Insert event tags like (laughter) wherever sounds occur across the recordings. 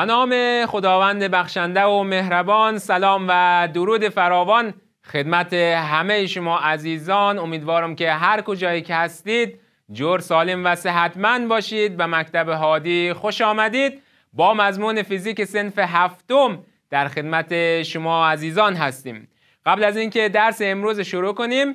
به نام خداوند بخشنده و مهربان سلام و درود فراوان خدمت همه شما عزیزان امیدوارم که هر کجایی که هستید جور سالم و صحتمند باشید به مکتب هادی خوش آمدید با مضمون فیزیک سنف هفتم در خدمت شما عزیزان هستیم قبل از اینکه درس امروز شروع کنیم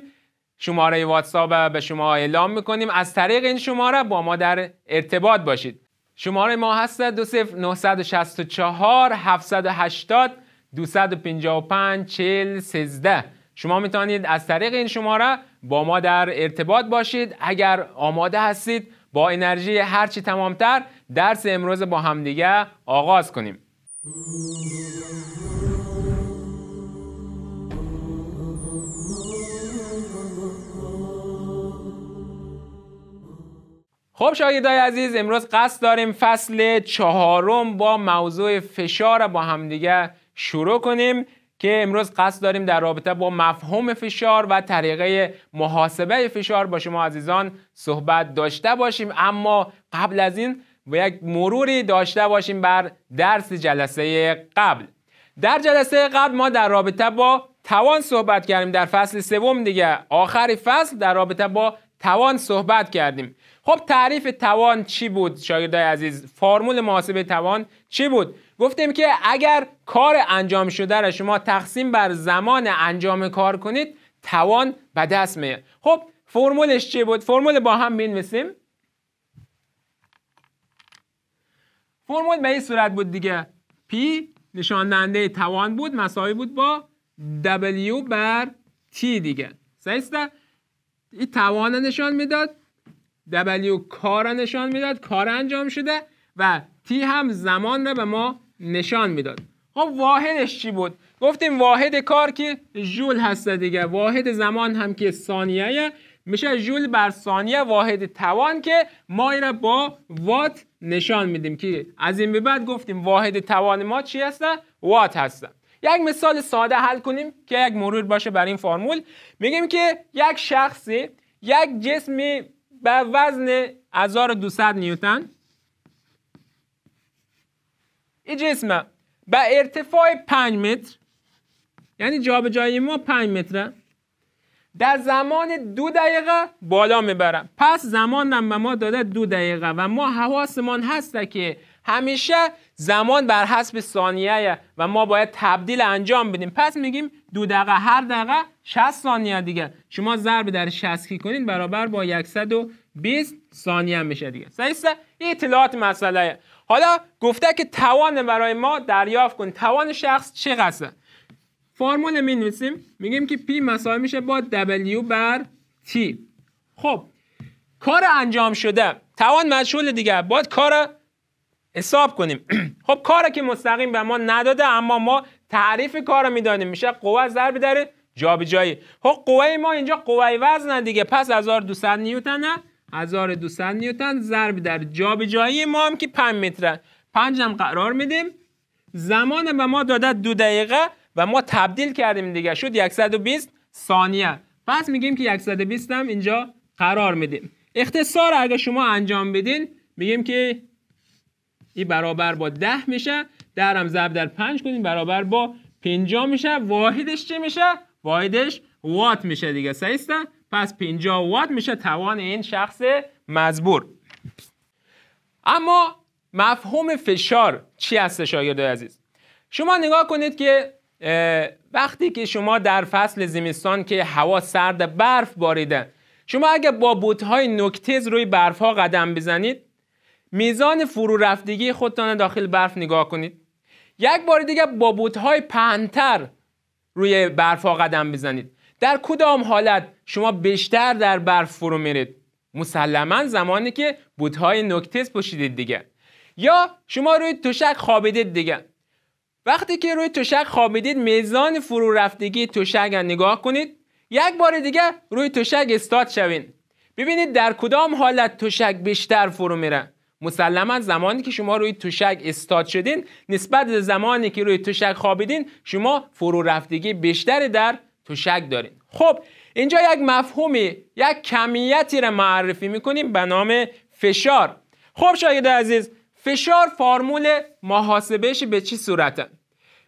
شماره واتساپ به شما اعلام میکنیم از طریق این شماره با ما در ارتباط باشید شماره ما هست 20964 780 255 40 13 شما میتونید از طریق این شماره با ما در ارتباط باشید اگر آماده هستید با انرژی هرچی تمامتر درس امروز با همدیگه آغاز کنیم خب شاگردای عزیز امروز قصد داریم فصل چهارم با موضوع فشار با همدیگه شروع کنیم که امروز قصد داریم در رابطه با مفهوم فشار و طریقه محاسبه فشار با شما عزیزان صحبت داشته باشیم اما قبل از این و یک مروری داشته باشیم بر درس جلسه قبل در جلسه قبل ما در رابطه با توان صحبت کردیم در فصل سوم دیگه آخری فصل در رابطه با توان صحبت کردیم خب تعریف توان چی بود شاگردای عزیز فرمول محاسبه توان چی بود گفتیم که اگر کار انجام شده را شما تقسیم بر زمان انجام کار کنید توان به دست میاد خب فرمولش چی بود فرمول با هم بنویسیم فرمول به این صورت بود دیگه P نشاننده توان بود مساوی بود با W بر T دیگه است این توان نشان میداد دبلیو کار نشان میداد کار انجام شده و تی هم زمان را به ما نشان میداد خب واحدش چی بود گفتیم واحد کار که جول هسته دیگه واحد زمان هم که ثانیه میشه جول بر ثانیه واحد توان که ما را با وات نشان میدیم که از این به بعد گفتیم واحد توان ما چی هسته وات هسته یک مثال ساده حل کنیم که یک مرور باشه بر این فرمول میگیم که یک شخصی یک جسمی به وزن 1200 نیوتن این جسم به ارتفاع 5 متر یعنی جابجایی ما 5 متره در زمان دو دقیقه بالا میبرم پس زمانم به ما داده دو دقیقه و ما حواسمان هسته که همیشه زمان بر حسب ثانیه و ما باید تبدیل انجام بدیم پس میگیم دو دقیقه هر دقیقه 60 ثانیه دیگه شما ضرب در 60 کی کنین برابر با 120 ثانیه میشه دیگه سیسته اطلاعات مسئله حالا گفته که توان برای ما دریافت کن توان شخص چقدره فرمول می نویسیم میگیم که پی مساوی میشه با دبلیو بر T خب کار انجام شده توان مشغول دیگه باید کار حساب کنیم (clears throat) خب کاری که مستقیم به ما نداده اما ما تعریف کار رو میدانیم میشه قوه ضرب در جابجایی خب قوه ما اینجا قوه وزن دیگه پس 1200 نیوتن 1200 نیوتن ضرب در جابجایی ما هم که 5 متره 5 هم قرار میدیم زمان به ما داده دو دقیقه و ما تبدیل کردیم دیگه شد 120 ثانیه پس میگیم که 120 هم اینجا قرار میدیم اختصار اگه شما انجام بدین میگیم که این برابر با 10 میشه درم ضرب در 5 کنیم برابر با 50 میشه واحدش چی میشه واحدش وات میشه دیگه سیستن؟ پس 50 وات میشه توان این شخص مزبور اما مفهوم فشار چی هست شاگرد عزیز شما نگاه کنید که وقتی که شما در فصل زمستان که هوا سرد برف باریده شما اگر با بوتهای نکتز روی برف ها قدم بزنید میزان فرو رفتگی خودتان داخل برف نگاه کنید یک بار دیگه با بوتهای پهنتر روی برفا قدم بزنید در کدام حالت شما بیشتر در برف فرو میرید مسلما زمانی که بوتهای نکتس پوشیدید دیگه یا شما روی تشک خوابیدید دیگه وقتی که روی تشک خوابیدید میزان فرو رفتگی تشک نگاه کنید یک بار دیگه روی تشک استاد شوین ببینید در کدام حالت تشک بیشتر فرو میره مسلما زمانی که شما روی توشک استاد شدین نسبت به زمانی که روی توشک خوابیدین شما فرو رفتگی بیشتری در توشک دارین خب اینجا یک مفهومی یک کمیتی رو معرفی میکنیم به نام فشار خب شاید عزیز فشار فرمول محاسبش به چی صورته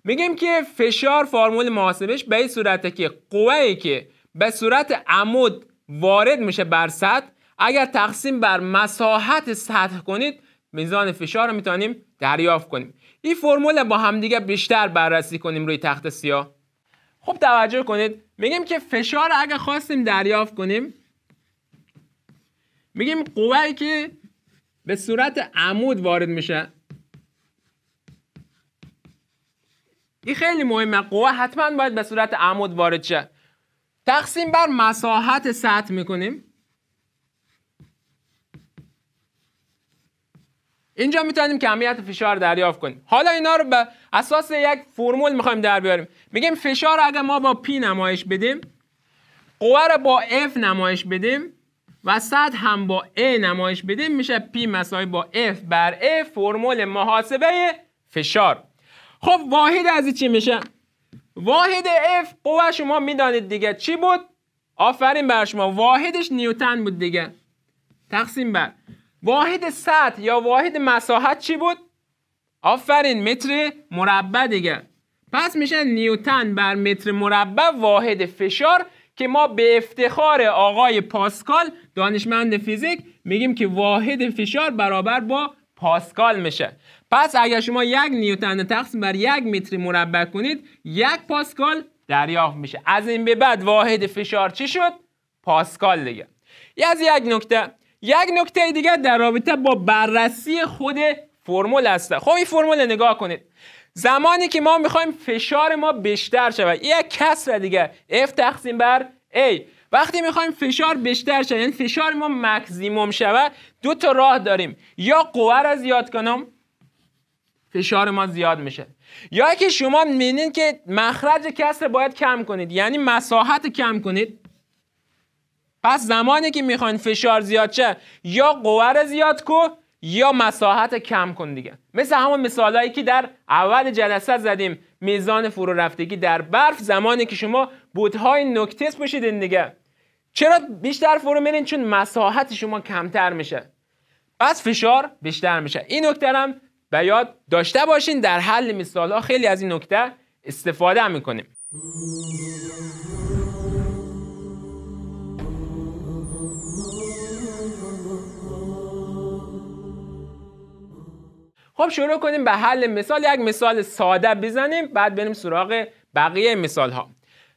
میگیم که فشار فرمول محاسبش به این صورته که قوه که به صورت عمود وارد میشه بر سطح اگر تقسیم بر مساحت سطح کنید میزان فشار رو میتونیم دریافت کنیم این فرمول با همدیگه بیشتر بررسی کنیم روی تخت سیاه خب توجه کنید میگیم که فشار اگر خواستیم دریافت کنیم میگیم قوه که به صورت عمود وارد میشه این خیلی مهمه قوه حتما باید به صورت عمود وارد شه تقسیم بر مساحت سطح میکنیم اینجا میتونیم کمیت فشار دریافت کنیم حالا اینا رو به اساس یک فرمول میخوایم در بیاریم میگیم فشار اگر ما با P نمایش بدیم قوه رو با F نمایش بدیم و سطح هم با A نمایش بدیم میشه P مساوی با F بر A فرمول محاسبه فشار خب واحد از چی میشه واحد F قوه شما میدانید دیگه چی بود آفرین بر شما واحدش نیوتن بود دیگه تقسیم بر واحد سطح یا واحد مساحت چی بود؟ آفرین متر مربع دیگه پس میشه نیوتن بر متر مربع واحد فشار که ما به افتخار آقای پاسکال دانشمند فیزیک میگیم که واحد فشار برابر با پاسکال میشه پس اگر شما یک نیوتن تقسیم بر یک متر مربع کنید یک پاسکال دریافت میشه از این به بعد واحد فشار چی شد؟ پاسکال دیگه یه از یک نکته یک نکته دیگه در رابطه با بررسی خود فرمول هست خب این فرمول نگاه کنید زمانی که ما میخوایم فشار ما بیشتر شود یک کسر دیگه F تقسیم بر A وقتی میخوایم فشار بیشتر شود یعنی فشار ما مکزیموم شود دو تا راه داریم یا قوه را زیاد کنم فشار ما زیاد میشه یا که شما مینین که مخرج کسر باید کم کنید یعنی مساحت کم کنید پس زمانی که میخواین فشار زیاد شه یا قوه زیاد کو یا مساحت کم کن دیگه مثل همون مثالهایی که در اول جلسه زدیم میزان فرو رفتگی در برف زمانی که شما بودهای نکتس بشیدین دیگه چرا بیشتر فرو میرین چون مساحت شما کمتر میشه پس فشار بیشتر میشه این نکته هم به یاد داشته باشین در حل مثال ها خیلی از این نکته استفاده میکنیم خب شروع کنیم به حل مثال یک مثال ساده بزنیم بعد بریم سراغ بقیه مثال ها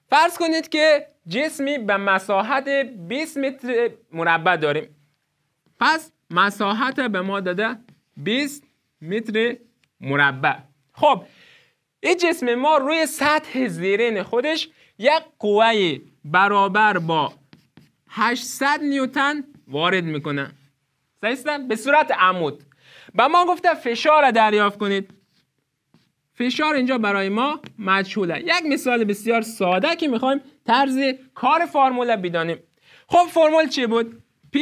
فرض کنید که جسمی به مساحت 20 متر مربع داریم پس مساحت به ما داده 20 متر مربع خب این جسم ما روی سطح زیرین خودش یک قوه برابر با 800 نیوتن وارد میکنه صحیح به صورت عمود و ما گفته فشار را دریافت کنید فشار اینجا برای ما مجهوله یک مثال بسیار ساده که میخوایم طرز کار فرمول بدانیم خب فرمول چی بود P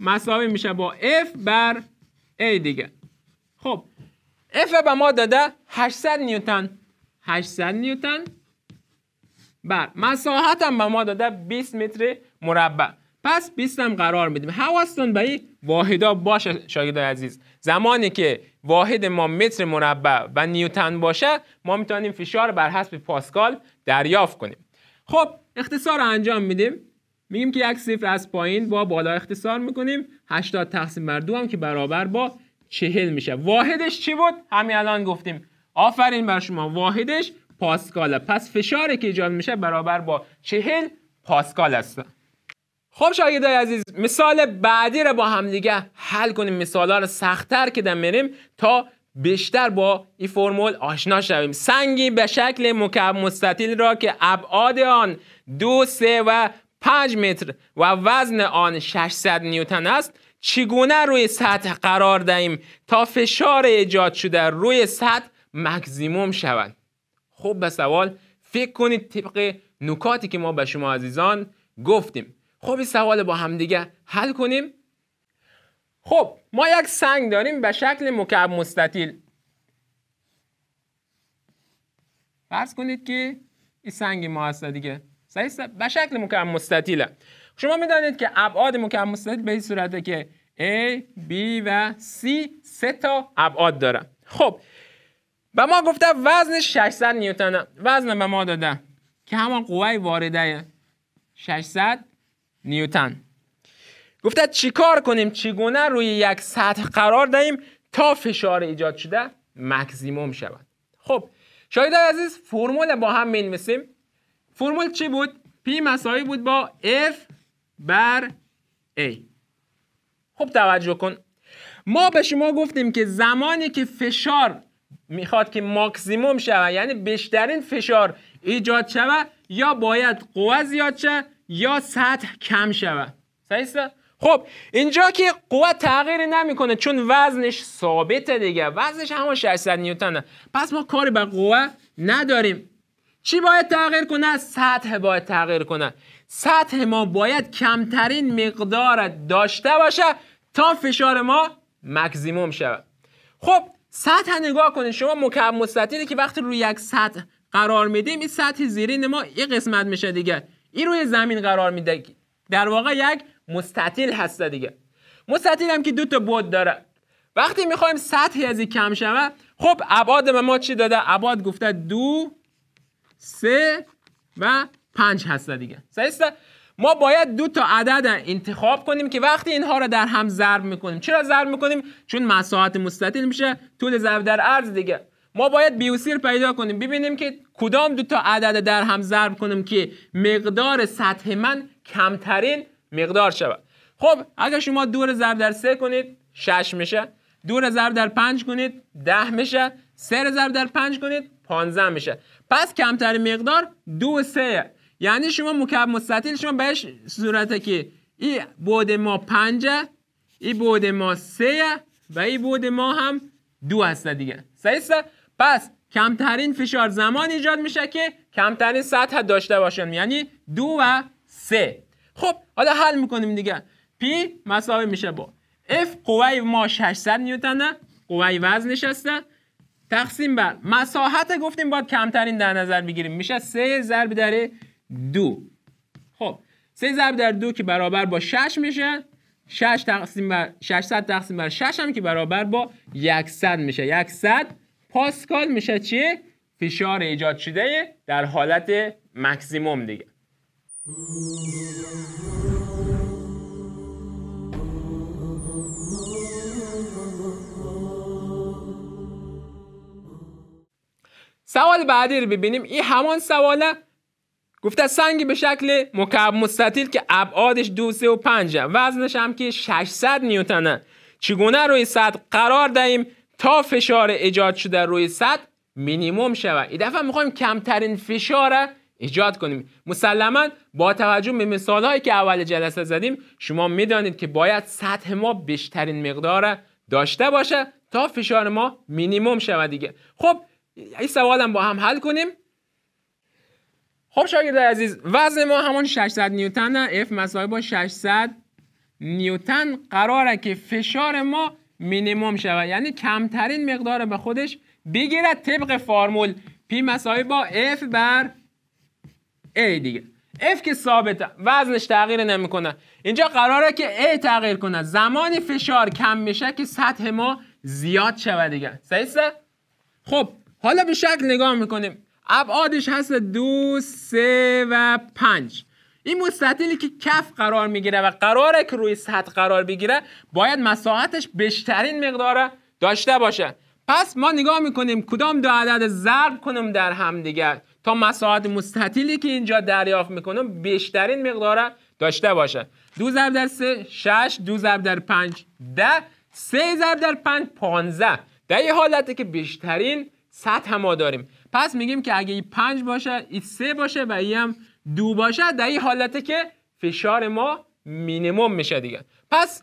مساوی میشه با F بر A دیگه خب F به ما داده 800 نیوتن 800 نیوتن بر مساحتم هم به ما داده 20 متر مربع پس 20 هم قرار میدیم حواستون به واحدا باشه شاگرد عزیز زمانی که واحد ما متر مربع و نیوتن باشه ما میتونیم فشار بر حسب پاسکال دریافت کنیم خب اختصار رو انجام میدیم میگیم که یک صفر از پایین با بالا اختصار میکنیم 80 تقسیم بر دو هم که برابر با چهل میشه واحدش چی بود همین الان گفتیم آفرین بر شما واحدش پاسکاله پس فشاری که ایجاد میشه برابر با 40 پاسکال است خب شاگردای عزیز مثال بعدی رو با هم دیگه حل کنیم مثالا رو سختتر که بریم تا بیشتر با این فرمول آشنا شویم سنگی به شکل مکعب مستطیل را که ابعاد آن دو سه و پنج متر و وزن آن 600 نیوتن است چگونه روی سطح قرار دهیم تا فشار ایجاد شده روی سطح مکزیموم شود خب به سوال فکر کنید طبق نکاتی که ما به شما عزیزان گفتیم خب این سوال با هم دیگه حل کنیم خب ما یک سنگ داریم به شکل مکعب مستطیل فرض کنید که این سنگ ما هست دیگه سعی به شکل مکعب مستطیله شما میدانید که ابعاد مکعب مستطیل به این صورته که A, B و C سه تا ابعاد داره خب به ما گفته وزن 600 نیوتن وزن به ما داده که همان قوه وارده 600 نیوتن گفته چیکار کنیم چگونه روی یک سطح قرار دهیم تا فشار ایجاد شده مکزیموم شود خب شاید عزیز فرمول با هم مینویسیم فرمول چی بود پی مساوی بود با F بر A خب توجه کن ما به شما گفتیم که زمانی که فشار میخواد که ماکسیموم شود یعنی بیشترین فشار ایجاد شود یا باید قوه زیاد شود یا سطح کم شود صحیح خب اینجا که قوت تغییری نمیکنه چون وزنش ثابته دیگه وزنش همون 600 نیوتنه پس ما کاری به قوه نداریم چی باید تغییر کنه سطح باید تغییر کنه سطح ما باید کمترین مقدار داشته باشه تا فشار ما مکزیموم شود خب سطح نگاه کنید شما مکعب مستطیلی که وقتی روی یک سطح قرار میدیم این سطح زیرین ما یه قسمت میشه دیگه این روی زمین قرار میده در واقع یک مستطیل هسته دیگه مستطیل هم که دو تا بود داره وقتی میخوایم سطحی از این کم شوه خب ابعاد ما چی داده ابعاد گفته دو سه و پنج هسته دیگه سهیسته ما باید دو تا عدد انتخاب کنیم که وقتی اینها رو در هم ضرب میکنیم چرا ضرب میکنیم چون مساحت مستطیل میشه طول ضرب در عرض دیگه ما باید بیوسیر پیدا کنیم ببینیم که کدام دو تا عدد در هم ضرب کنیم که مقدار سطح من کمترین مقدار شود خب اگر شما دور ضرب در سه کنید شش میشه دور ضرب در پنج کنید ده میشه سه ضرب در پنج کنید 15 میشه پس کمترین مقدار دو سه یعنی شما مکعب مستطیل شما بهش صورته که این بعد ما 5 این بعد ما سه، و این بعد ما هم دو هست دیگه صحیح پس کمترین فشار زمان ایجاد میشه که کمترین سطح داشته باشن یعنی دو و سه خب حالا حل میکنیم دیگه پی مساوی میشه با F قوه ما 600 نیوتنه قوه وزن نشسته تقسیم بر مساحت گفتیم باید کمترین در نظر بگیریم میشه 3 ضرب در دو خب 3 ضرب در دو که برابر با 6 میشه 6 تقسیم بر 600 تقسیم بر 6 هم که برابر با 100 میشه 100 پاسکال میشه چیه؟ فشار ایجاد شده در حالت مکسیموم دیگه سوال بعدی رو ببینیم این همان سواله گفته سنگی به شکل مکعب مستطیل که ابعادش دو سه و پنجه وزنش هم که 600 نیوتنه چگونه روی سطح قرار دهیم تا فشار ایجاد شده روی سطح مینیمم شود این دفعه میخوایم کمترین فشار ایجاد کنیم مسلما با توجه به مثال هایی که اول جلسه زدیم شما میدانید که باید سطح ما بیشترین مقدار داشته باشه تا فشار ما مینیمم شود دیگه خب این سوال هم با هم حل کنیم خب شاگرد عزیز وزن ما همون 600 نیوتن F مساوی با 600 نیوتن قراره که فشار ما مینیموم شود یعنی کمترین مقدار به خودش بگیرد طبق فرمول پی مساوی با F بر A دیگه F که ثابت وزنش تغییر نمیکنه اینجا قراره که A تغییر کنه زمانی فشار کم میشه که سطح ما زیاد شود دیگه خب حالا به شکل نگاه میکنیم ابعادش هست دو سه و پنج این مستطیلی که کف قرار میگیره و قراره که روی سطح قرار بگیره باید مساحتش بیشترین مقدار داشته باشه پس ما نگاه میکنیم کدام دو عدد ضرب کنم در دیگر تا مساحت مستطیلی که اینجا دریافت میکنم بیشترین مقدار داشته باشه دو ضرب در سه شش دو ضرب در پنج ده سه ضرب در پنج پانزه در یه حالتی که بیشترین سطح ما داریم پس میگیم که اگه این پنج باشه سه باشه و هم دو باشه در این حالته که فشار ما مینیمم میشه دیگه پس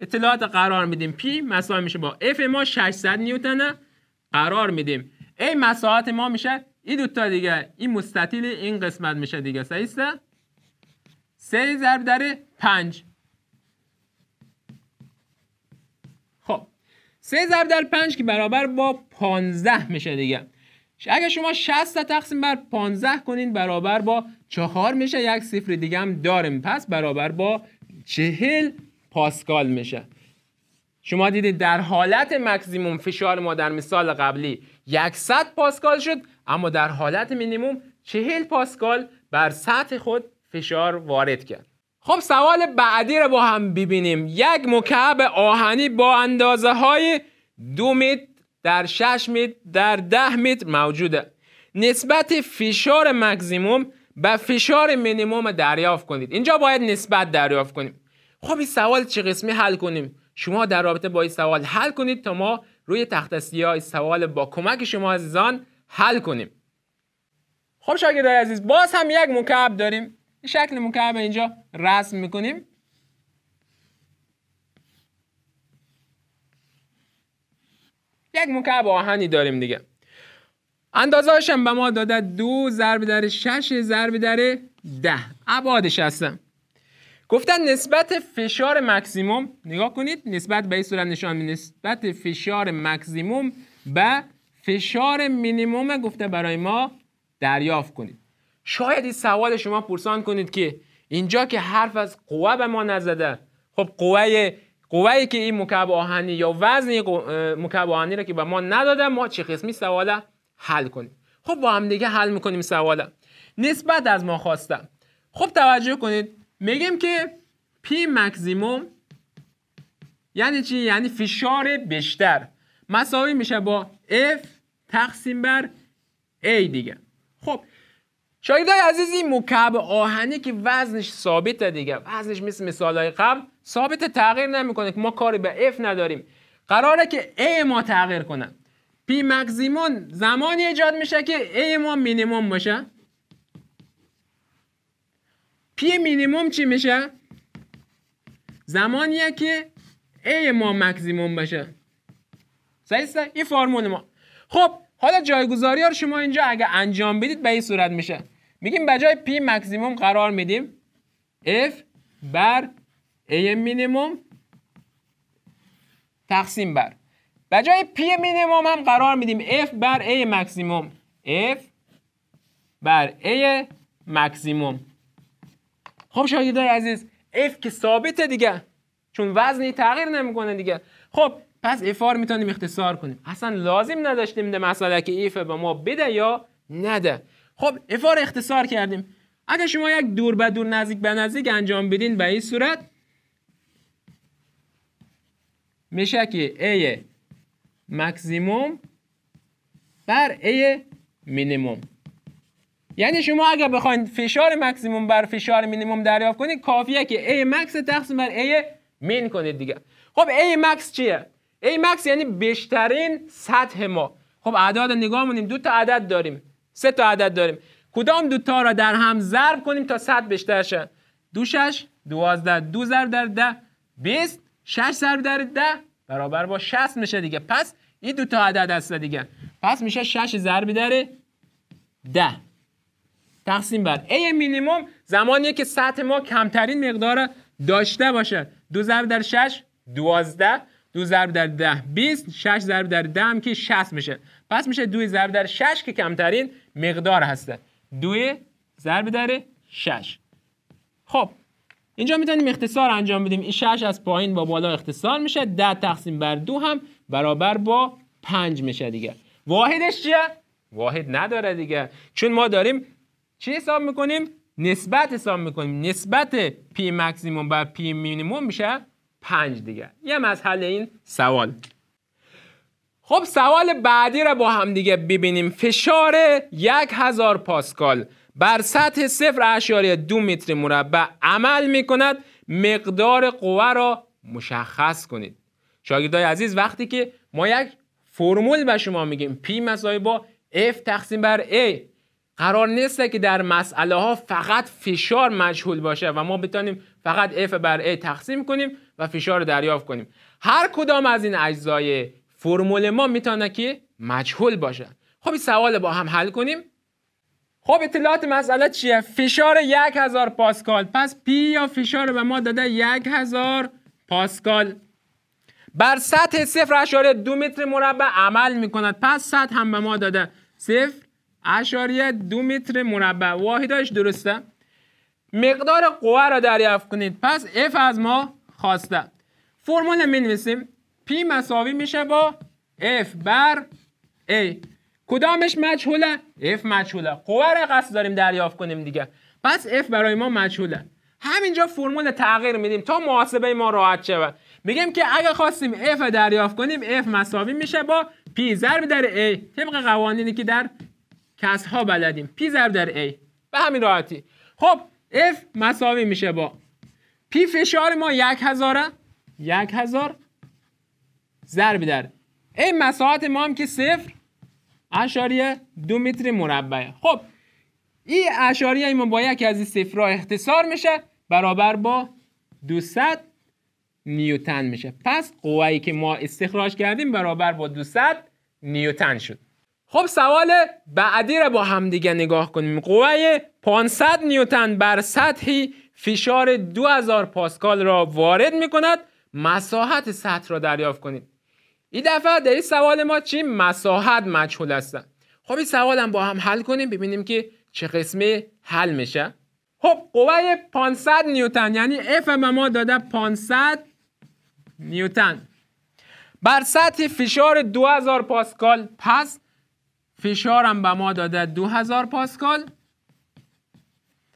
اطلاعات قرار میدیم پی مساحت میشه با اف ما 600 نیوتنه قرار میدیم ای مساحت ما میشه این تا دیگه این مستطیل این قسمت میشه دیگه است. سه ضرب در 5 خب سه ضرب در 5 که برابر با 15 میشه دیگه اگر شما 60 تقسیم بر 15 کنین برابر با 4 میشه یک صفر دیگه هم داریم پس برابر با 40 پاسکال میشه شما دیدید در حالت مکزیموم فشار ما در مثال قبلی 100 پاسکال شد اما در حالت مینیموم 40 پاسکال بر سطح خود فشار وارد کرد خب سوال بعدی رو با هم ببینیم یک مکعب آهنی با اندازه های دو در 6 متر در 10 متر موجوده نسبت فشار مکزیموم به فشار مینیموم دریافت کنید اینجا باید نسبت دریافت کنیم خب این سوال چه قسمی حل کنیم شما در رابطه با این سوال حل کنید تا ما روی تخت سیاه سوال با کمک شما عزیزان حل کنیم خب شاگردای عزیز باز هم یک مکعب داریم شکل مکعب اینجا رسم میکنیم یک مکعب آهنی داریم دیگه اندازه هاشم به ما داده دو ضرب در شش ضرب در ده عبادش هستم گفتن نسبت فشار مکسیموم نگاه کنید نسبت به این صورت نشان نسبت فشار مکسیموم به فشار مینیموم گفته برای ما دریافت کنید شاید این سوال شما پرسان کنید که اینجا که حرف از قوه به ما نزده خب قوه قوه که این مکعب آهنی یا وزن مکعب آهنی را که به ما نداده ما چه قسمی سواله حل کنیم خب با هم دیگه حل میکنیم سواله نسبت از ما خواستم خب توجه کنید میگیم که پی مکزیموم یعنی چی؟ یعنی فشار بیشتر مساوی میشه با F تقسیم بر A دیگه خب شاگردای عزیز این مکعب آهنی که وزنش ثابته دیگه وزنش مثل های قبل ثابت تغییر نمیکنه که ما کاری به F نداریم قراره که A ما تغییر کنه پی مکزیمون زمانی ایجاد میشه که A ما مینیموم باشه P مینیموم چی میشه؟ زمانیه که A ما مکزیموم باشه صحیح این فرمول ما خب حالا جایگزاری ها رو شما اینجا اگه انجام بدید به این صورت میشه میگیم بجای پی مکسیموم قرار میدیم اف بر ای مینیموم تقسیم بر بجای پی مینیموم هم قرار میدیم اف بر A مکسیموم اف بر A مکسیموم خب شاگردای عزیز اف که ثابته دیگه چون وزنی تغییر نمیکنه دیگه خب پس افار میتونیم اختصار کنیم اصلا لازم نداشتیم ده مسئله که ایف به ما بده یا نده خب افار اختصار کردیم اگر شما یک دور به دور نزدیک به نزدیک انجام بدین به این صورت میشه که A مکسیموم بر A مینیموم یعنی شما اگر بخواین فشار مکسیموم بر فشار مینیموم دریافت کنید کافیه که A مکس تقسیم بر A مین کنید دیگه خب A مکس چیه A مکس یعنی بیشترین سطح ما خب اعداد نگاه مونیم دو تا عدد داریم سه تا عدد داریم کدام دو تا را در هم ضرب کنیم تا صد بیشتر شد دو شش دوازده دو ضرب در ده بیست شش ضرب در ده برابر با شست میشه دیگه پس این دو تا عدد هست دیگه پس میشه شش ضرب در ده تقسیم بر ای مینیموم زمانیه که سطح ما کمترین مقدار داشته باشه دو ضرب در شش دوازده دو ضرب در ده بیست شش ضرب در ده که شست میشه پس میشه دو ضرب در 6 که کمترین مقدار هسته دو ضرب در 6 خب اینجا میتونیم اختصار انجام بدیم این 6 از پایین با بالا اختصار میشه 10 تقسیم بر دو هم برابر با 5 میشه دیگه واحدش چیه واحد نداره دیگه چون ما داریم چی حساب میکنیم نسبت حساب میکنیم نسبت پی مکسیموم بر پی مینیموم میشه 5 دیگه یه مسئله این سوال خب سوال بعدی را با هم دیگه ببینیم فشار یک هزار پاسکال بر سطح صفر اشاری دو متر مربع عمل می کند مقدار قوه را مشخص کنید شاگردای عزیز وقتی که ما یک فرمول به شما میگیم پی مساوی با F تقسیم بر A قرار نیست که در مسئله ها فقط فشار مجهول باشه و ما بتانیم فقط F بر A تقسیم کنیم و فشار دریافت کنیم هر کدام از این اجزای فرمول ما میتونه که مجهول باشه خب این سوال با هم حل کنیم خب اطلاعات مسئله چیه؟ فشار یک هزار پاسکال پس پی یا فشار به ما داده یک هزار پاسکال بر سطح صفر اشاره دو متر مربع عمل میکند پس سطح هم به ما داده صفر اشاره دو متر مربع واحداش درسته مقدار قوه را دریافت کنید پس F از ما خواسته فرمول می پی مساوی میشه با F بر A کدامش مجهوله؟ F مجهوله قوه قصد داریم دریافت کنیم دیگه پس F برای ما مجهوله همینجا فرمول تغییر میدیم تا محاسبه ما راحت شود میگیم که اگه خواستیم F دریافت کنیم F مساوی میشه با P ضرب در A طبق قوانینی که در کس ها بلدیم P ضرب در A به همین راحتی خب F مساوی میشه با P فشار ما یک هزاره یک هزار ضرب در این مساحت ما هم که صفر اشاریه دو متر مربعه خب این ای ما با یکی از این صفرها اختصار میشه برابر با 200 نیوتن میشه پس قوایی که ما استخراج کردیم برابر با 200 نیوتن شد خب سوال بعدی را با همدیگه نگاه کنیم قوه 500 نیوتن بر سطحی فشار 2000 پاسکال را وارد میکند مساحت سطح را دریافت کنید این دفعه در این سوال ما چی مساحت مجهول هستن خب این سوال هم با هم حل کنیم ببینیم که چه قسمه حل میشه خب قوه 500 نیوتن یعنی F به ما داده 500 نیوتن بر سطح فشار 2000 پاسکال پس فشارم به ما داده 2000 پاسکال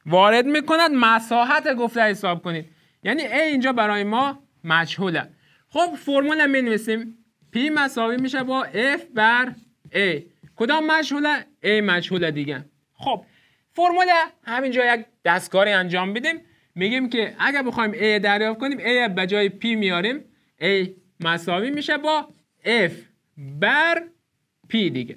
وارد میکند مساحت گفته حساب کنید یعنی ای اینجا برای ما مجهوله خب فرمول می نویسیم P مساوی میشه با F بر A کدام مجهوله؟ A مجهوله دیگه خب فرمول همینجا یک دستکاری انجام بدیم میگیم که اگر بخوایم A دریافت کنیم A به جای P میاریم A مساوی میشه با F بر P دیگه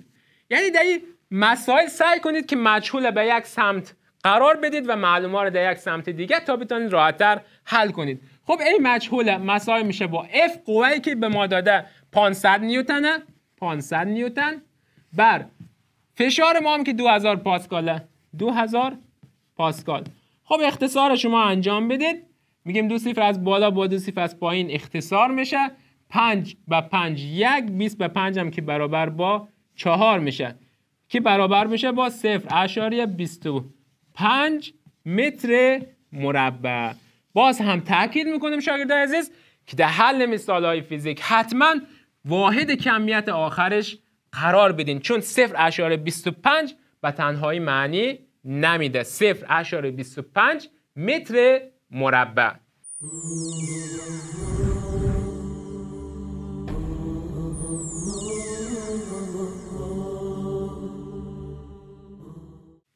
یعنی در این مسائل سعی کنید که مجهوله به یک سمت قرار بدید و معلومه رو در یک سمت دیگه تا بتونید راحتتر حل کنید خب A مجهوله مساوی میشه با F قوایی که به ما داده 500 نیوتنه 500 نیوتن بر فشار ما هم که 2000 پاسکاله 2000 پاسکال خب اختصار شما انجام بدید میگیم دو صفر از بالا با دو صفر از پایین اختصار میشه 5 به 5 یک 20 به 5 هم که برابر با 4 میشه که برابر میشه با 0 اشاریه 25 متر مربع باز هم تاکید میکنیم شاگردای عزیز که در حل مثال های فیزیک حتماً واحد کمیت آخرش قرار بدین چون 0.25 به تنهایی معنی نمیده 0.25 متر مربع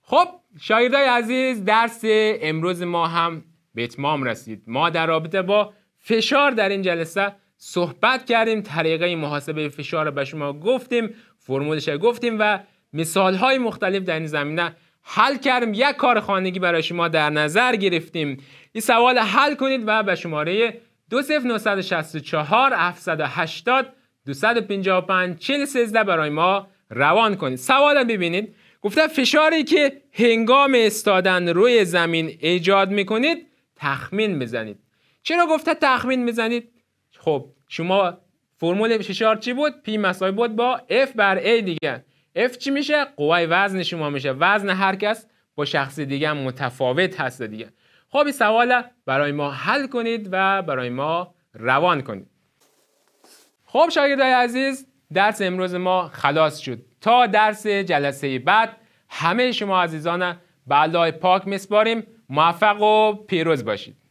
خب شاگردای عزیز درس امروز ما هم به اتمام رسید ما در رابطه با فشار در این جلسه صحبت کردیم طریقه محاسبه فشار رو به شما گفتیم فرمولش گفتیم و مثال های مختلف در این زمینه حل کردیم یک کار خانگی برای شما در نظر گرفتیم این سوال حل کنید و به شماره 20964 780 255 413 برای ما روان کنید سوال ببینید گفته فشاری که هنگام استادن روی زمین ایجاد میکنید تخمین بزنید چرا گفته تخمین بزنید خب شما فرمول فشار چی بود پی مساوی بود با F بر A دیگه F چی میشه قوای وزن شما میشه وزن هر کس با شخص دیگه متفاوت هست دیگه خب این سوال برای ما حل کنید و برای ما روان کنید خب شاگردای عزیز درس امروز ما خلاص شد تا درس جلسه بعد همه شما عزیزان به پاک میسپاریم موفق و پیروز باشید